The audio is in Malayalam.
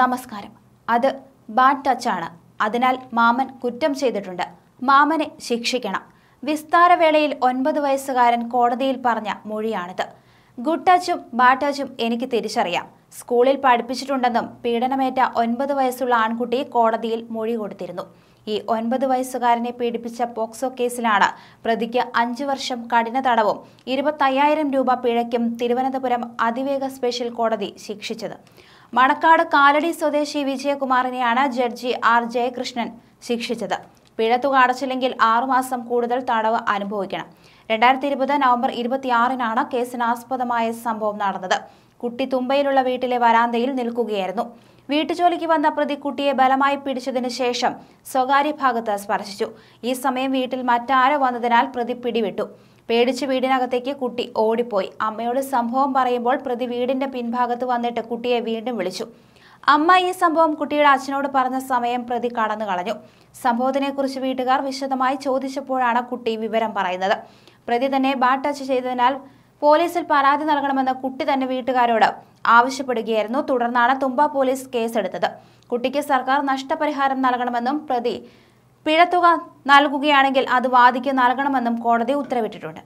നമസ്കാരം അത് ബാഡ് ടച്ചാണ് അതിനാൽ മാമൻ കുറ്റം ചെയ്തിട്ടുണ്ട് മാമനെ ശിക്ഷിക്കണം വിസ്താരവേളയിൽ ഒൻപത് വയസ്സുകാരൻ കോടതിയിൽ പറഞ്ഞ മൊഴിയാണിത് ഗുഡ് ടച്ചും ബാഡ് ടച്ചും എനിക്ക് തിരിച്ചറിയാം സ്കൂളിൽ പഠിപ്പിച്ചിട്ടുണ്ടെന്നും പീഡനമേറ്റ ഒൻപത് വയസ്സുള്ള ആൺകുട്ടി കോടതിയിൽ മൊഴി കൊടുത്തിരുന്നു ഈ ഒൻപത് വയസ്സുകാരനെ പീഡിപ്പിച്ച പോക്സോ കേസിലാണ് പ്രതിക്ക് അഞ്ചു വർഷം കഠിന തടവും ഇരുപത്തയ്യായിരം രൂപ പിഴയ്ക്കും തിരുവനന്തപുരം അതിവേഗ സ്പെഷ്യൽ കോടതി ശിക്ഷിച്ചത് മണക്കാട് കാലടി സ്വദേശി വിജയകുമാറിനെയാണ് ജഡ്ജി ആർ ജയകൃഷ്ണൻ ശിക്ഷിച്ചത് പിഴ തുക അടച്ചില്ലെങ്കിൽ ആറുമാസം കൂടുതൽ തടവ് അനുഭവിക്കണം രണ്ടായിരത്തി ഇരുപത് നവംബർ ഇരുപത്തിയാറിനാണ് കേസിനാസ്പദമായ സംഭവം നടന്നത് കുട്ടി തുമ്പയിലുള്ള വീട്ടിലെ വരാന്തയിൽ നിൽക്കുകയായിരുന്നു വീട്ടുജോലിക്ക് വന്ന പ്രതി കുട്ടിയെ ബലമായി പിടിച്ചതിന് ശേഷം സ്വകാര്യ ഭാഗത്ത് സ്പർശിച്ചു ഈ സമയം വീട്ടിൽ മറ്റാരോ വന്നതിനാൽ പ്രതി പിടിവിട്ടു പേടിച്ച് വീടിനകത്തേക്ക് കുട്ടി ഓടിപ്പോയി അമ്മയോട് സംഭവം പറയുമ്പോൾ പ്രതി വീടിന്റെ പിൻഭാഗത്ത് വന്നിട്ട് കുട്ടിയെ വീണ്ടും വിളിച്ചു അമ്മ ഈ സംഭവം കുട്ടിയുടെ അച്ഛനോട് പറഞ്ഞ സമയം പ്രതി കടന്നു കളഞ്ഞു സംഭവത്തിനെക്കുറിച്ച് വീട്ടുകാർ വിശദമായി ചോദിച്ചപ്പോഴാണ് കുട്ടി വിവരം പറയുന്നത് പ്രതി തന്നെ ബാട്ട് ടച്ച് ചെയ്തതിനാൽ പോലീസിൽ പരാതി നൽകണമെന്ന് കുട്ടി തന്നെ വീട്ടുകാരോട് ആവശ്യപ്പെടുകയായിരുന്നു തുടർന്നാണ് തുമ്പ പോലീസ് കേസെടുത്തത് കുട്ടിക്ക് സർക്കാർ നഷ്ടപരിഹാരം നൽകണമെന്നും പ്രതി പിഴത്തുക നൽകുകയാണെങ്കിൽ അത് വാദിക്ക് നൽകണമെന്നും കോടതി ഉത്തരവിട്ടിട്ടുണ്ട്